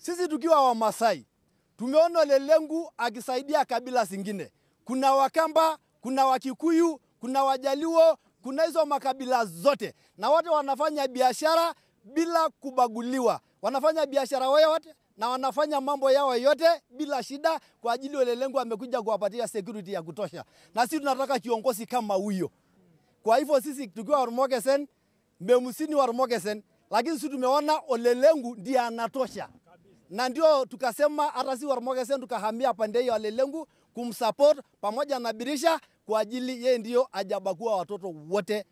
Sisi tukiwa Wamasai tumeona Lelengu akisaidia kabila zingine. Kuna Wakamba, kuna Wakikuyu, kuna Wajaluo, kuna hizo makabila zote, na wote wanafanya biashara bila kubaguliwa, wanafanya biashara wao wote na wanafanya mambo yao yote bila shida, kwa ajili Lelengu amekuja kuwapatia security ya kutosha, na sisi tunataka kiongozi kama huyo. Kwa hivyo sisi tukiwa Ormokesen, Memusini wa Ormokesen, lakini sisi tumeona Olelengu ndiye anatosha na ndio tukasema hata si Warmogesen tukahamia pande hiyo Walelengu kumsupport pamoja na Birisha kwa ajili yeye ndio ajabakuwa watoto wote